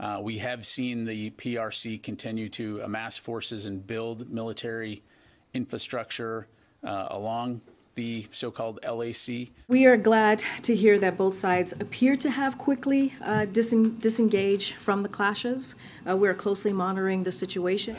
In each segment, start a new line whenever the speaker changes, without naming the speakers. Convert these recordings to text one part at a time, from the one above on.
Uh, we have seen the PRC continue to amass forces and build military infrastructure uh, along the so-called LAC.
We are glad to hear that both sides appear to have quickly uh, disen disengaged from the clashes. Uh, we are closely monitoring the situation.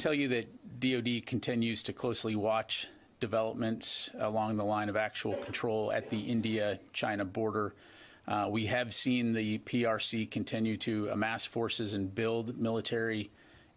tell you that DoD continues to closely watch developments along the line of actual control at the India-China border. Uh, we have seen the PRC continue to amass forces and build military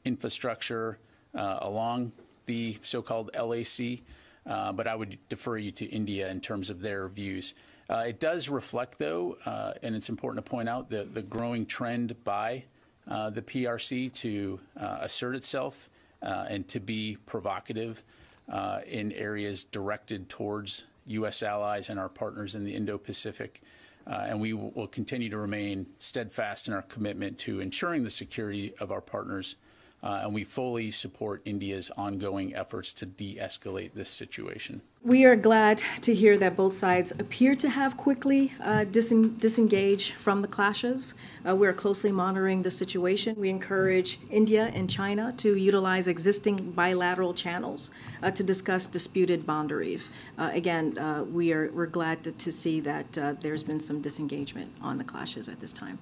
infrastructure uh, along the so-called LAC, uh, but I would defer you to India in terms of their views. Uh, it does reflect, though, uh, and it's important to point out, the, the growing trend by uh, the PRC to assert itself uh, and to be provocative uh, in areas directed towards U.S. allies and our partners in the Indo Pacific. Uh, and we will continue to remain steadfast in our commitment to ensuring the security of our partners uh, and we fully support India's ongoing efforts to de escalate this situation.
We are glad to hear that both sides appear to have quickly uh, disen- disengaged from the clashes. Uh, we are closely monitoring the situation. We encourage India and China to utilize existing bilateral channels uh, to discuss disputed boundaries. Uh, again, uh, we are we're glad to, to see that uh, there's been some disengagement on the clashes at this time.